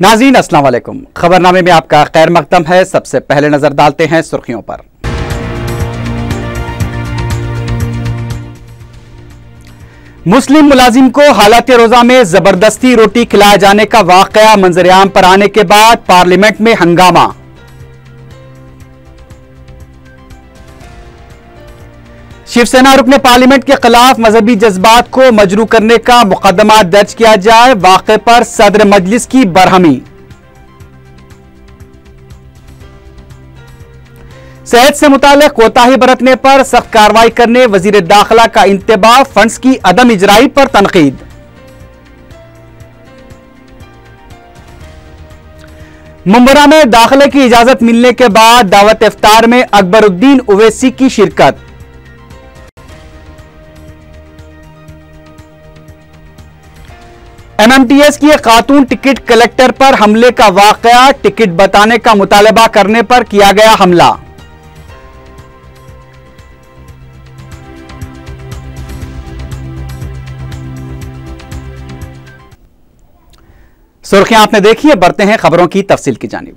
नाजीन असलम खबरनामे में आपका खैर मकदम है सबसे पहले नजर डालते हैं सुर्खियों पर मुस्लिम मुलाजिम को हालात रोजा में जबरदस्ती रोटी खिलाए जाने का वाकया मंजरियाम पर आने के बाद पार्लियामेंट में हंगामा शिवसेना रुकन पार्लियामेंट के खिलाफ मजहबी जज्बात को मजरू करने का मुकदमा दर्ज किया जाए वाक पर सदर मजलिस की बरहमी सेहत से मुतल कोताही बरतने पर सख्त कार्रवाई करने वजीर दाखिला का इंतबाह फंड्स की अदम इजराई पर तनकीद मुंबरा में दाखिले की इजाजत मिलने के बाद दावत इफ्तार में अकबरुद्दीन ओवैसी की शिरकत एमएमटीएस की एक खातून टिकट कलेक्टर पर हमले का वाकया टिकट बताने का मुतालबा करने पर किया गया हमला सुर्खियां आपने देखी है बढ़ते हैं खबरों की तफसील की जानी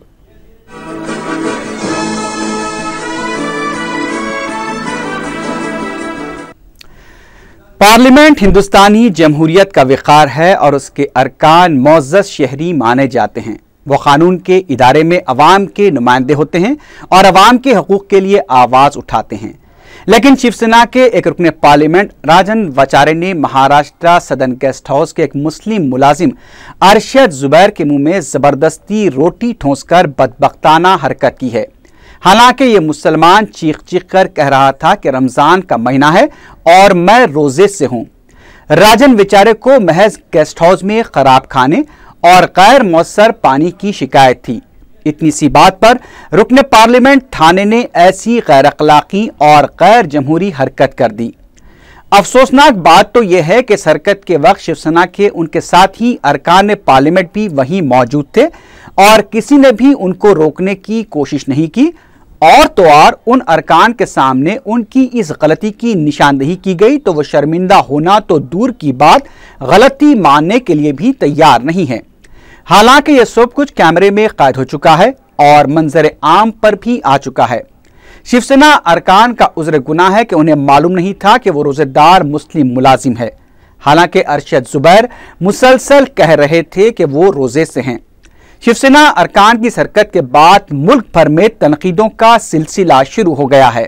पार्लियामेंट हिंदुस्तानी जमहूरियत का विकार है और उसके अरकान मोजस शहरी माने जाते हैं वो क़ानून के इदारे में अवाम के नुमाइंदे होते हैं और अवाम के हकूक़ के लिए आवाज़ उठाते हैं लेकिन शिवसेना के एक रुकन पार्लियामेंट राजन वचारे ने महाराष्ट्र सदन गेस्ट हाउस के एक मुस्लिम मुलाजिम अरशद जुबैर के मुंह में ज़बरदस्ती रोटी ठोंसकर बदबख्ताना हरकत की है हालांकि ये मुसलमान चीख चीख कर कह रहा था कि रमज़ान का महीना है और मैं रोज़े से हूं राजन बेचारे को महज गेस्ट हाउस में खराब खाने और गैर मौसर पानी की शिकायत थी इतनी सी बात पर रुकन पार्लियामेंट थाने ने ऐसी गैर अखलाकी और गैर जमहूरी हरकत कर दी अफसोसनाक बात तो यह है कि सरकत हरकत के वक्त शिवसेना के उनके साथ ही अरकान पार्लियामेंट भी वहीं मौजूद थे और किसी ने भी उनको रोकने की कोशिश नहीं की और तो और उन अरकान के सामने उनकी इस गलती की निशानदेही की गई तो वह शर्मिंदा होना तो दूर की बात गलती मानने के लिए भी तैयार नहीं है हालांकि यह सब कुछ कैमरे में कैद हो चुका है और मंजर आम पर भी आ चुका है शिवसेना अरकान का उज्र गुना है कि उन्हें मालूम नहीं था कि वो रोजेदार मुस्लिम मुलाजिम है हालांकि अरशद जुबैर मुसलसल कह रहे थे कि वो रोजे से हैं शिवसेना अरकान की सरकत के बाद मुल्क भर में तनकीदों का सिलसिला शुरू हो गया है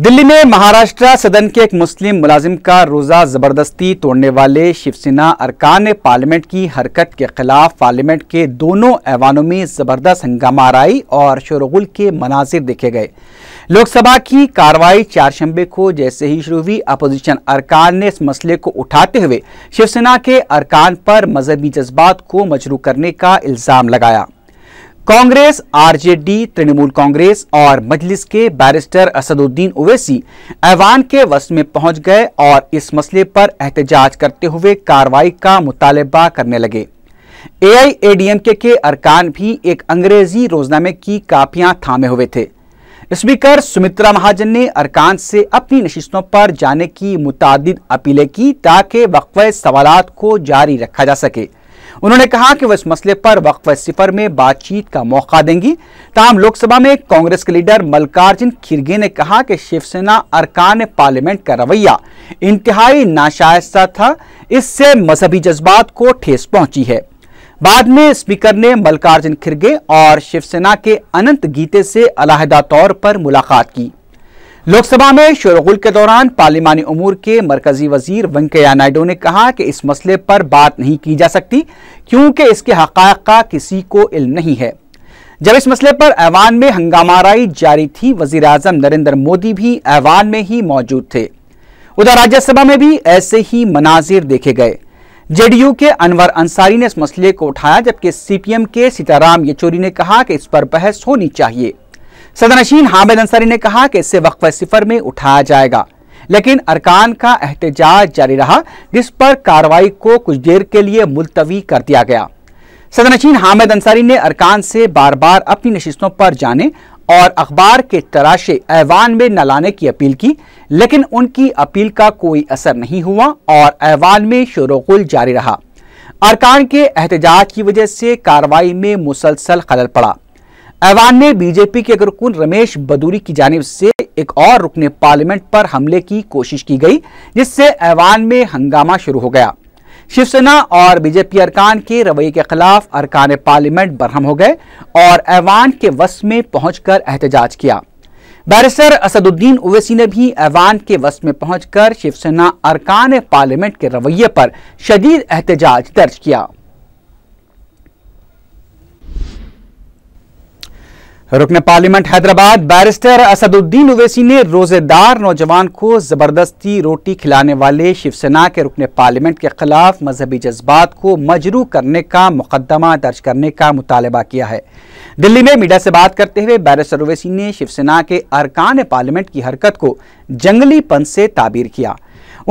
दिल्ली में महाराष्ट्र सदन के एक मुस्लिम मुलाजिम का रोज़ा ज़बरदस्ती तोड़ने वाले शिवसेना अरकान ने पार्लियामेंट की हरकत के खिलाफ पार्लियामेंट के दोनों ऐवानों में ज़बरदस्त हंगामा आई और शोरगुल के मनाजिर देखे गए लोकसभा की कार्रवाई चारशंबे को जैसे ही शुरू हुई अपोजिशन अरकान ने इस मसले को उठाते हुए शिवसेना के अरकान पर मजहबी जज्बात को मजरू करने का इल्ज़ाम लगाया कांग्रेस आरजेडी तृणमूल कांग्रेस और मजलिस के बैरिस्टर असदुद्दीन ओवैसी ऐवान के वस्त में पहुंच गए और इस मसले पर एहतजाज करते हुए कार्रवाई का मुतालबा करने लगे एआईएडीएमके के अरकान भी एक अंग्रेजी रोजनामे की कापियां थामे हुए थे स्पीकर सुमित्रा महाजन ने अरकान से अपनी नशिस्तों पर जाने की मुतद अपीलें की ताकि वक्फ सवाल को जारी रखा जा सके उन्होंने कहा कि वह इस मसले पर वक्फ सिफर में बातचीत का मौका देंगी तमाम लोकसभा में कांग्रेस के लीडर मल्कार्जुन खिरगे ने कहा कि शिवसेना अरकान पार्लियामेंट का रवैया इंतहाई नाशायस्ता था इससे मजहबी जज्बात को ठेस पहुंची है बाद में स्पीकर ने मल्कार्जुन खिरगे और शिवसेना के अनंत गीते से अलाहदा तौर पर मुलाकात की लोकसभा में शोरगुल के दौरान पार्लिमानी उमूर के मरकजी वजीर वेंकैया नायडू ने कहा कि इस मसले पर बात नहीं की जा सकती क्योंकि इसके हक का किसी को इल्म नहीं है जब इस मसले पर ऐवान में हंगामाराई जारी थी वजीर आजम नरेंद्र मोदी भी ऐवान में ही मौजूद थे उधर राज्यसभा में भी ऐसे ही मनाजिर देखे गए जेडीयू के अनवर अंसारी ने इस मसले को उठाया जबकि सीपीएम के सीताराम येचुरी ने कहा कि इस पर बहस होनी चाहिए सदनशीन हामिद अंसारी ने कहा कि इसे वक्फ सिफर में उठाया जाएगा लेकिन अरकान का एहतजाज जारी रहा जिस पर कार्रवाई को कुछ देर के लिए मुलतवी कर दिया गया सदनशीन हामिद अंसारी ने अरकान से बार बार अपनी नशिस्तों पर जाने और अखबार के तराशे ऐवान में न लाने की अपील की लेकिन उनकी अपील का कोई असर नहीं हुआ और ऐवान में शोरगुल जारी रहा अरकान के एहतजाज की वजह से कार्रवाई में मुसलसल खलल पड़ा ऐवान ने बीजेपी के रुकन रमेश बदूरी की जानब से एक और रुकने पार्लियामेंट पर हमले की कोशिश की गई जिससे ऐवान में हंगामा शुरू हो गया शिवसेना और बीजेपी अरकान के रवैये के खिलाफ अरकान पार्लियामेंट बरहम हो गए और ऐवान के वस में पहुंचकर एहतजाज किया बैरिसर असदुद्दीन ओवैसी ने भी ऐवान के वस में पहुंचकर शिवसेना अरकान पार्लियामेंट के रवैये पर शदीद एहतजाज दर्ज किया रुकन पार्लियामेंट हैदराबाद बैरिस्टर असदुद्दीन ओवैसी ने रोजेदार नौजवान को जबरदस्ती रोटी खिलाने वाले शिवसेना के रुकन पार्लियामेंट के खिलाफ मजहबी जज्बात को मजरू करने का मुकदमा दर्ज करने का मुतालबा किया है दिल्ली में मीडिया से बात करते हुए बैरिस्टर ओवैसी ने शिवसेना के अरकान पार्लियामेंट की हरकत को जंगली पंथ से ताबीर किया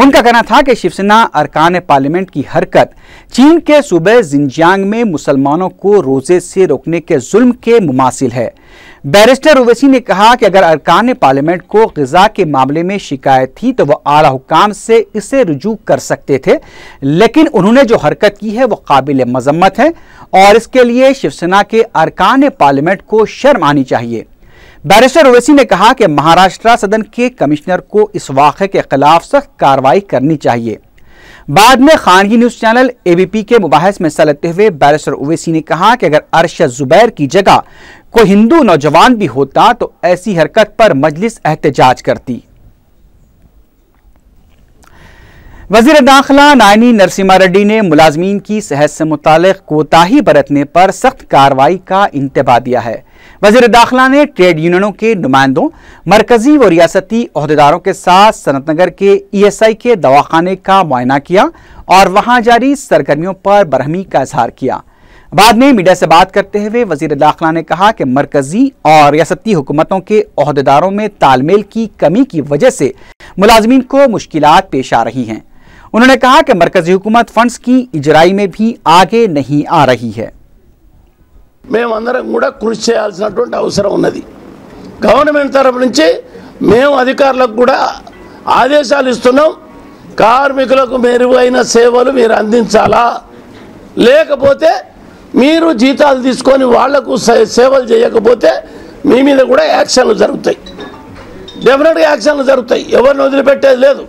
उनका कहना था कि शिवसेना अरकान पार्लियामेंट की हरकत चीन के सूबे जिंजियांग में मुसलमानों को रोजे से रोकने के जुल्म के मुमासिल है बैरिस्टर ओवैसी ने कहा कि अगर अरकान पार्लियामेंट को गजा के मामले में शिकायत थी तो वह आला हुकाम से इसे रुजू कर सकते थे लेकिन उन्होंने जो हरकत की है वह काबिल मजम्मत है और इसके लिए शिवसेना के अरकान पार्लियामेंट को शर्म आनी चाहिए बैरिस्टर ओवैसी ने कहा कि महाराष्ट्र सदन के कमिश्नर को इस वाक के खिलाफ सख्त कार्रवाई करनी चाहिए बाद में खानगी न्यूज चैनल एबीपी के मुबाहस में हिस्सा लेते हुए बैरिस्टर ओवैसी ने कहा कि अगर अरशद जुबैर की जगह कोई हिंदू नौजवान भी होता तो ऐसी हरकत पर मजलिस एहतजाज करती वजीर दाखिला नायनी नरसिम्हा रेड्डी ने मुलाजमीन की सेहत से मुतल कोताही बरतने पर सख्त कार्रवाई का इंतबा दिया है वजीर दाखिला ने ट्रेड यूनियनों के नुमाइंदों मरकजी व रियासती अहदेदारों के साथ सनत नगर के ई एस आई के दवाखाने का मुआयना किया और वहां जारी सरगर्मियों पर बरहमी का इजहार किया बाद में मीडिया से बात करते हुए वजीर दाखिला ने कहा कि मरकजी और रियासती हुकूमतों के अहदेदारों में तालमेल की कमी की वजह से मुलाजमीन को मुश्किल पेश आ रही हैं उन्होंने कहा कि मरकजी हुकूमत फंड्स की इजराई में भी आगे नहीं आ रही है మేమందరం కూడా కృషి చేయాల్సినటువంటి అవసరం ఉన్నది గవర్నమెంట్ తరపు నుంచి మేము అధికారులకు కూడా ఆదేశాలు ఇస్తున్నాం కార్మికులకు మెరుగైన సేవలు మీరు అందించాలా లేకపోతే మీరు జీతాలు తీసుకొని వాళ్లకు సేవలు చేయకపోతే మీ మీద కూడా యాక్షన్లు జరుగుతాయి డెఫినెట్గా యాక్షన్లు జరుగుతాయి ఎవరిని వదిలిపెట్టేది లేదు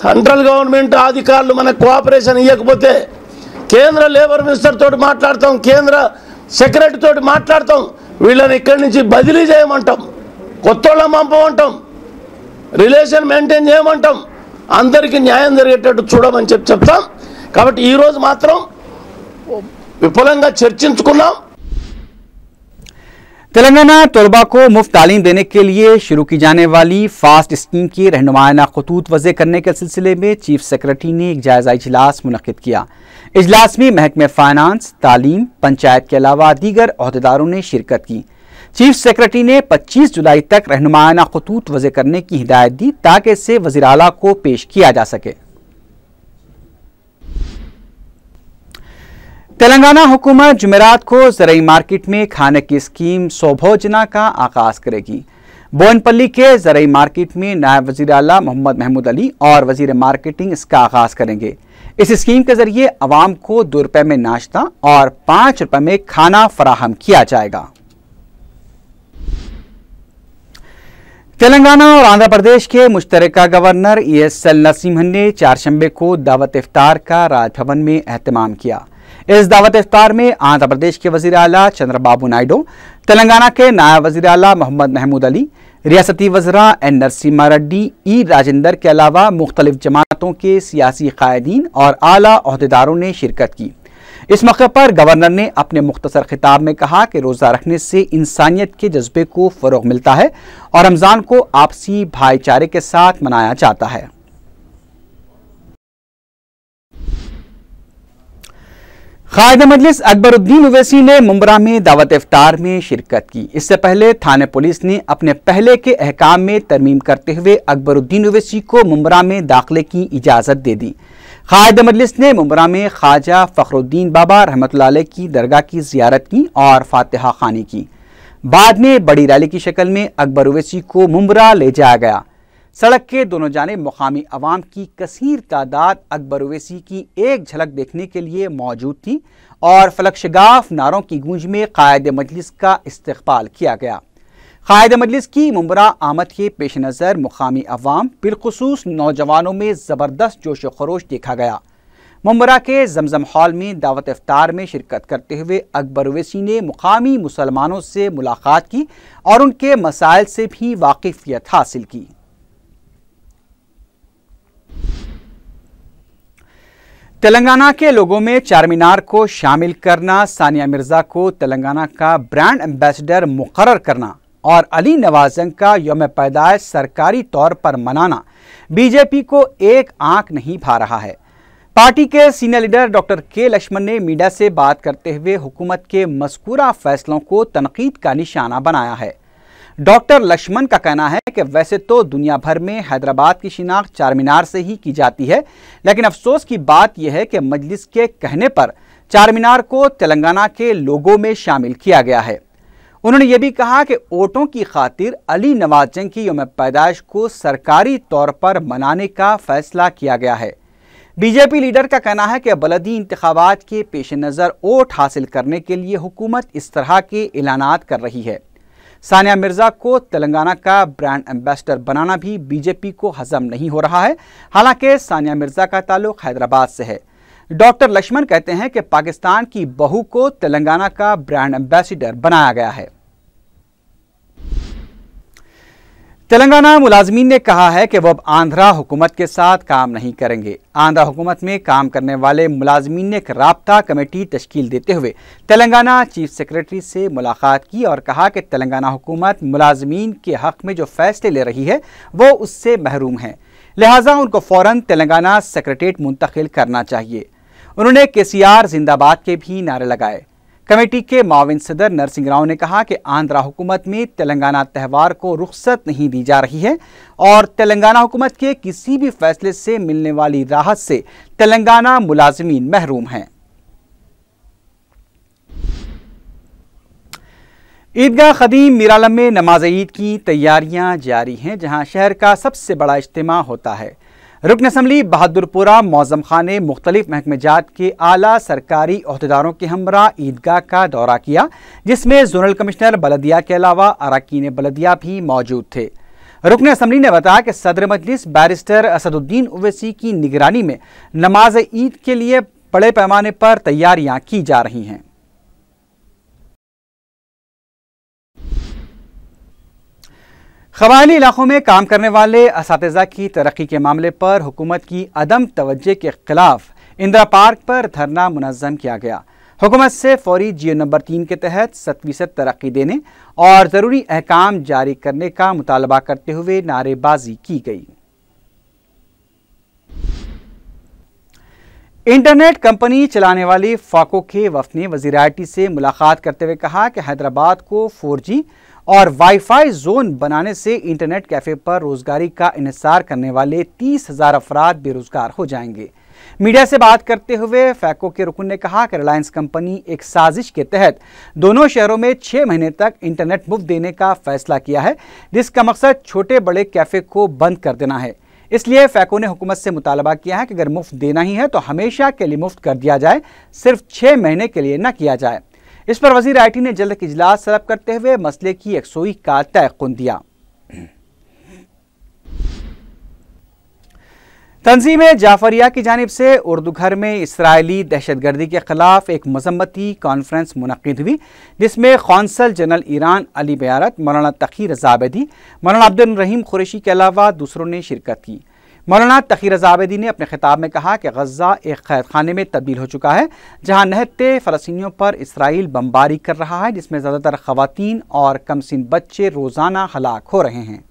సెంట్రల్ గవర్నమెంట్ అధికారులు మనకు కోఆపరేషన్ ఇవ్వకపోతే కేంద్ర లేబర్ మినిస్టర్ తోటి మాట్లాడతాం కేంద్ర సెక్రటరీ తోడి మాట్లాడుతాం వీళ్ళని ఇక్కడి నుంచి బదిలీ చేయమంటం కొత్తోళ్ళంపంపంంటం రిలేషన్ మెయింటైన్ చేయమంటం అందరికి న్యాయం జరిగేటట్టు చూడమని చెప్పతాం కాబట్టి ఈ రోజు మాత్రం విపలంగా చర్చించుకున్నాం తెలంగాణ టర్బాకో मुफ्त تعلیم देने के लिए शुरू की जाने वाली फास्ट स्कीम की रहनुमाना खतूत वज़े करने के सिलसिले में चीफ सेक्रेटरी ने एक जायजा اجلاس मुनक्किद किया इजलास में महकमे फाइनांस तालीम पंचायत के अलावा दीगर अहदेदारों ने शिरकत की चीफ सेक्रेटरी ने 25 जुलाई तक रहनुमाना खतूत वजह करने की हिदायत दी ताकि इससे वजी अला को पेश किया जा सके तेलंगाना हुकूमत जमेरात को जरिए मार्केट में खाने की स्कीम सौभोजना का आगाज करेगी बोनपल्ली के जरई मार्केट में नायब वजी अला मोहम्मद महमूद अली और वजीर मार्केटिंग इसका आगाज करेंगे इस स्कीम के जरिए आवाम को दो रुपये में नाश्ता और पांच रुपए में खाना फराहम किया जाएगा तेलंगाना और आंध्र प्रदेश के मुश्तरका governor E S L Narasimhan ने चारशंबे को दावत इफ्तार का राजभवन में अहतमाम किया इस दावत इफ्तार में आंध्र प्रदेश के वजीर अला चंद्रबाबू नायडू तेलंगाना के नायब वजीर अला मोहम्मद महमूद अली रियासती वजरा एन नरसिम्हा रेड्डी ई राजेंदर के अलावा मुख्तलिफ जमातों के सियासी कायदीन और आला अहदेदारों ने शिरकत की इस मौके पर गवर्नर ने अपने मुख्तसर खिताब में कहा कि रोज़ा रखने से इंसानियत के जज्बे को फ़रोग मिलता है और रमज़ान को आपसी भाईचारे के साथ मनाया जाता है कायद मजलिस अकबरुद्दीन उवैसी ने मुमरा में दावत इफ्तार में शिरकत की इससे पहले थाना पुलिस ने अपने पहले के अहकाम में तरमीम करते हुए अकबरुद्दीन उवैसी को मुमरा में दाखिले की इजाज़त दे दी कायद मजलिस ने मुमरा में ख्वाजा फ़खरुद्दीन बाबा रहमत की दरगाह की जियारत की और फातहा खानी की बाद में बड़ी रैली की शक्ल में अकबर उवैसी को मुमरा ले जाया गया सड़क के दोनों जाने मुकामी अवाम की कसीर तादाद अकबर ओवैसी की एक झलक देखने के लिए मौजूद थी और फलकशगाफ नारों की गूंज में कायद मजलिस का इस्तबाल किया गया कायद मजलिस की मुमरा आमद के पेश नज़र मुकामी अवाम बिलखसूस नौजवानों में ज़बरदस्त जोश खरोश देखा गया मुमरा के जमजम हॉल में दावत अफ्तार में शिरकत करते हुए अकबर ओवैसी ने मुकामी मुसलमानों से मुलाकात की और उनके मसाइल से भी वाकफियत हासिल की तेलंगाना के लोगों में चारमीनार को शामिल करना सानिया मिर्ज़ा को तेलंगाना का ब्रांड एम्बेसडर मुकर करना और अली नवाजंग का योम पैदाइश सरकारी तौर पर मनाना बीजेपी को एक आंख नहीं भा रहा है पार्टी के सीनियर लीडर डॉक्टर के लक्ष्मण ने मीडिया से बात करते हुए हुकूमत के मस्कूरा फैसलों को तनकीद का निशाना बनाया है डॉक्टर लक्ष्मण का कहना है कि वैसे तो दुनिया भर में हैदराबाद की शिनाख्त चारमीनार से ही की जाती है लेकिन अफसोस की बात यह है कि मजलिस के कहने पर चारमीनार को तेलंगाना के लोगों में शामिल किया गया है उन्होंने ये भी कहा कि वोटों की खातिर अली नवाज जंग की योम पैदाइश को सरकारी तौर पर मनाने का फैसला किया गया है बीजेपी लीडर का कहना है कि बलदी इंतबात के पेश नज़र वोट हासिल करने के लिए हुकूमत इस तरह के ऐलान कर रही है सानिया मिर्जा को तेलंगाना का ब्रांड एम्बेसडर बनाना भी बीजेपी को हजम नहीं हो रहा है हालांकि सानिया मिर्जा का ताल्लुक हैदराबाद से है डॉक्टर लक्ष्मण कहते हैं कि पाकिस्तान की बहू को तेलंगाना का ब्रांड एम्बेसडर बनाया गया है तेलंगाना मुलाजमीन ने कहा है कि वह अब आंध्रा हुकूमत के साथ काम नहीं करेंगे आंध्रा हुकूमत में काम करने वाले मुलाजमीन ने एक रबता कमेटी तश्कील देते हुए तेलंगाना चीफ सेक्रेटरी से मुलाकात की और कहा कि तेलंगाना हुकूमत मुलाजमीन के हक में जो फैसले ले रही है वो उससे महरूम है लिहाजा उनको फ़ौर तेलंगाना सेक्रेटेट मुंतकिल करना चाहिए उन्होंने के सी आर जिंदाबाद के भी नारे लगाए कमेटी के माविन सदर नरसिंह राव ने कहा कि आंध्रा हुकूमत में तेलंगाना त्यौहार को रुख्सत नहीं दी जा रही है और तेलंगाना हुकूमत के किसी भी फैसले से मिलने वाली राहत से तेलंगाना मुलाजमीन महरूम हैं ईदगाह खदीम मीरालम में नमाज ईद की तैयारियां जारी हैं जहां शहर का सबसे बड़ा इज्तम होता है रुकन असम्बली बहादुरपुरा मौजम खान ने मुख्तलिफ महकमे जात के आला सरकारी अहदेदारों के हमरा ईदगाह का दौरा किया जिसमें जोनल कमिश्नर बलदिया के अलावा अरकान बलदिया भी मौजूद थे रुकन असम्बली ने बताया कि सदर मजलिस बैरिस्टर असदुद्दीन ओवैसी की निगरानी में नमाज ईद के लिए बड़े पैमाने पर तैयारियां की जा रही हैं कबायली इलाकों में काम करने वाले इस की तरक्की के मामले पर हुकूमत की अदम तवज्जे के खिलाफ इंदिरा पार्क पर धरना मुनज़म किया गया हुकूमत से फौरी जियो नंबर तीन के तहत सत फीसद तरक्की देने और ज़रूरी अहकाम जारी करने का मुतालबा करते हुए नारेबाजी की गई इंटरनेट कंपनी चलाने वाली फाको के वफ ने वजीर से मुलाकात करते हुए कहा कि हैदराबाद को फोर जी और वाईफाई जोन बनाने से इंटरनेट कैफे पर रोजगारी का इंसार करने वाले तीस हजार अफराद बेरोजगार हो जाएंगे मीडिया से बात करते हुए फैको के रुकन ने कहा कि रिलायंस कंपनी एक साजिश के तहत दोनों शहरों में छः महीने तक इंटरनेट मुफ्त देने का फैसला किया है जिसका मकसद छोटे बड़े कैफ़े को बंद कर देना है इसलिए फैको ने हुकूमत से मुतालबा किया है कि अगर मुफ्त देना ही है तो हमेशा के लिए मुफ्त कर दिया जाए सिर्फ छः महीने के लिए न किया जाए इस पर वजीर टी ने जल्द इजलास तलब करते हुए मसले की एकसोई का तयन दिया तंजीम जाफरिया की जानब से उर्दू घर में इसराइली दहशतगर्दी के खिलाफ एक मजम्मती कॉन्फ्रेंस मुनद हुई जिसमें कौंसल जनरल ईरान अली बयारत मौलाना तखीर जाबेदी मौलाना अब्दुल रहीम के अलावा दूसरों ने शिरकत की मौलाना तखीर आबेदी ने अपने खिताब में कहा कि गजा एक कैद खाने में तब्दील हो चुका है जहाँ नहते फ़लस्तियों पर इसराइल बमबारी कर रहा है जिसमें ज़्यादातर खवतिन और कमसिन बच्चे रोज़ाना हलाक हो रहे हैं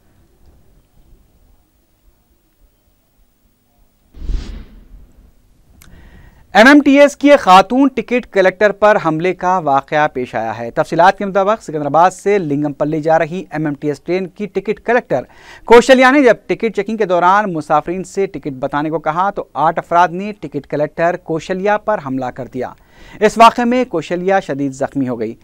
एमएमटीएस की एक खातून टिकट कलेक्टर पर हमले का वाक़ पेश आया है तफसीत के मुताबिक सिकंदराबाद से लिंगमपल्ली जा रही एमएमटीएस ट्रेन की टिकट कलेक्टर कौशल्या ने जब टिकट चेकिंग के दौरान मुसाफरीन से टिकट बताने को कहा तो आठ अफराद ने टिकट कलेक्टर कौशल्या पर हमला कर दिया इस वाक़े में कौशल्या शदीद ज़ख्मी हो गई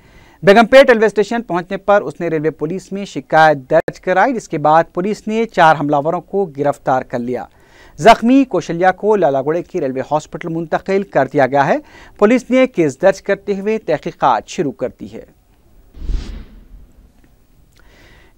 बेगमपेट रेलवे स्टेशन पहुंचने पर उसने रेलवे पुलिस में शिकायत दर्ज कराई जिसके बाद पुलिस ने चार हमलावरों को गिरफ्तार कर लिया जख्मी कौशल्या को लालागुड़े की रेलवे हॉस्पिटल मुंतकिल कर दिया गया है पुलिस ने केस दर्ज करते हुए तहकीकत शुरू कर दी है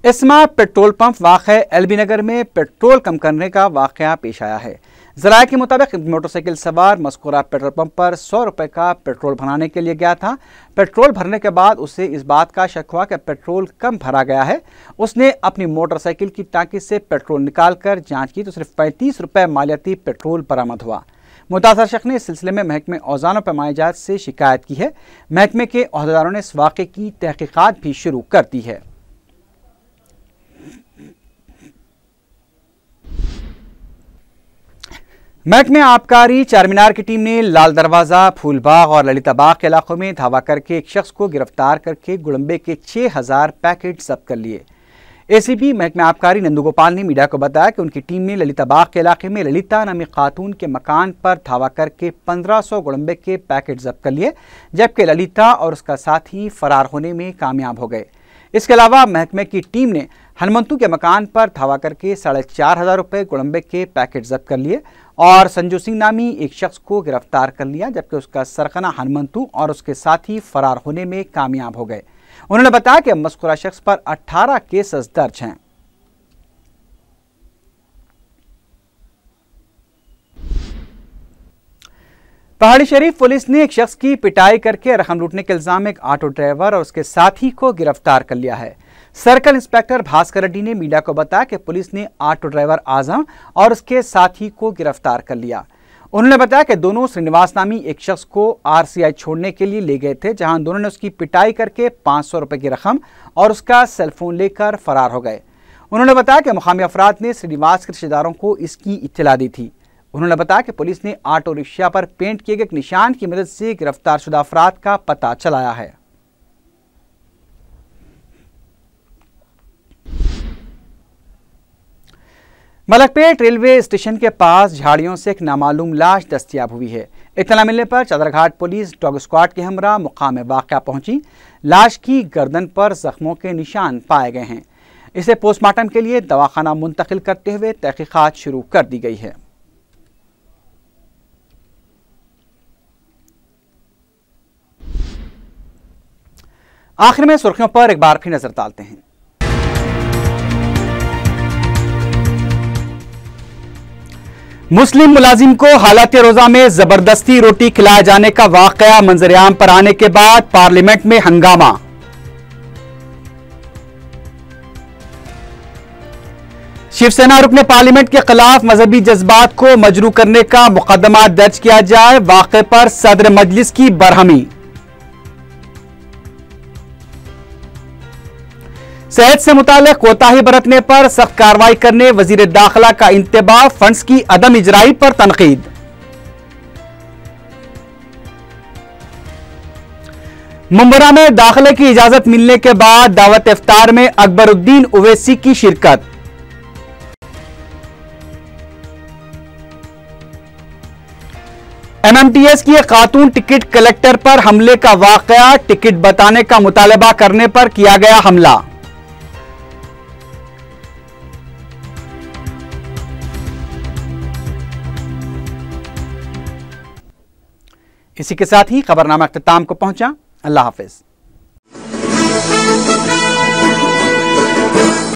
इसमा पेट्रोल पंप वाक़ एल बी नगर में पेट्रोल कम करने का वाक़ पेश आया है जराये के मुताबिक मोटरसाइकिल सवार मस्कुरा पेट्रोल पंप पर सौ रुपये का पेट्रोल भराने के लिए गया था पेट्रोल भरने के बाद उसे इस बात का शक हुआ कि पेट्रोल कम भरा गया है उसने अपनी मोटरसाइकिल की टांकी से पेट्रोल निकालकर जांच की तो सिर्फ पैंतीस रुपये मालियाती पेट्रोल बरामद हुआ मुतासर शख ने इस सिलसिले में महकमे औजान पैमाइजात से शिकायत की है महकमे के अहदेदारों ने इस वाक़े की तहकीक़ात भी शुरू कर दी है महकमे आबकारी चारमीनार की टीम ने लाल दरवाजा फूलबाग और ललिताबाग के इलाकों में धावा करके एक शख्स को गिरफ्तार करके गुड़म्बे के 6000 पैकेट जब्त कर लिए एसीपी महकमे आबकारी नंदगोपाल ने मीडिया को बताया कि उनकी टीम ने ललिताबाग के इलाके में ललिता नामी खातून के मकान पर धावा करके 1500 गुड़म्बे के पैकेट जब्त कर लिए जबकि ललिता और उसका साथी फरार होने में कामयाब हो गए इसके अलावा महकमे की टीम ने हनुमंतु के मकान पर थावा करके साढ़े चार हजार रुपये गुड़म्बे के पैकेट जब्त कर लिए और संजू सिंह नामी एक शख्स को गिरफ्तार कर लिया जबकि उसका सरखना हनुमंतु और उसके साथी फरार होने में कामयाब हो गए उन्होंने बताया कि मस्कुरा शख्स पर 18 केसेस दर्ज हैं पहाड़ी शरीफ पुलिस ने एक शख्स की पिटाई करके रकम लूटने के इल्जाम में एक ऑटो ड्राइवर और उसके साथी को गिरफ्तार कर लिया है सर्कल इंस्पेक्टर भास्कर रेड्डी ने मीडिया को बताया कि पुलिस ने ऑटो ड्राइवर आजम और उसके साथी को गिरफ्तार कर लिया उन्होंने बताया कि दोनों श्रीनिवास नामी एक शख्स को आरसीआई छोड़ने के लिए ले गए थे जहां दोनों ने उसकी पिटाई करके पांच सौ रुपए की रकम और उसका सेलफोन लेकर फरार हो गए उन्होंने बताया कि मुकामी अफराद ने श्रीनिवास के रिश्तेदारों को इसकी इतला दी थी उन्होंने बताया कि पुलिस ने ऑटो रिक्शा पर पेंट किए गए निशान की मदद से गिरफ्तार शुदा अफराद का पता चलाया है मलकपेट रेलवे स्टेशन के पास झाड़ियों से एक नामालूम लाश दस्तियाब हुई है इतना मिलने पर चादरघाट पुलिस डॉग स्क्वाड के हमरा मुकाम वाक़ पहुंची लाश की गर्दन पर जख्मों के निशान पाए गए हैं इसे पोस्टमार्टम के लिए दवाखाना मुंतकिल करते हुए तहकीकत शुरू कर दी गई है आखिर में सुर्खियों पर एक बार फिर नजर डालते हैं मुस्लिम मुलाजिम को हालात रोजा में जबरदस्ती रोटी खिलाए जाने का वाकया मंजरियाम पर आने के बाद पार्लियामेंट में हंगामा शिवसेना ने पार्लियामेंट के खिलाफ मजहबी जज्बात को मजरू करने का मुकदमा दर्ज किया जाए वाक़े पर सदर मजलिस की बरहमी सेहत से मुताल कोताही बरतने पर सख्त कार्रवाई करने वजीर दाखिला का इंतबाह फंड्स की अदम इजराई पर तनकीद मुंबरा में दाखिले की इजाजत मिलने के बाद दावत इफ्तार में अकबरुद्दीन ओवैसी की शिरकत एमएमटीएस की एक खातून टिकट कलेक्टर पर हमले का वाकया टिकट बताने का मुतालबा करने पर किया गया हमला इसी के साथ ही खबरनामा अख्ताम को पहुंचा अल्लाह हाफिज़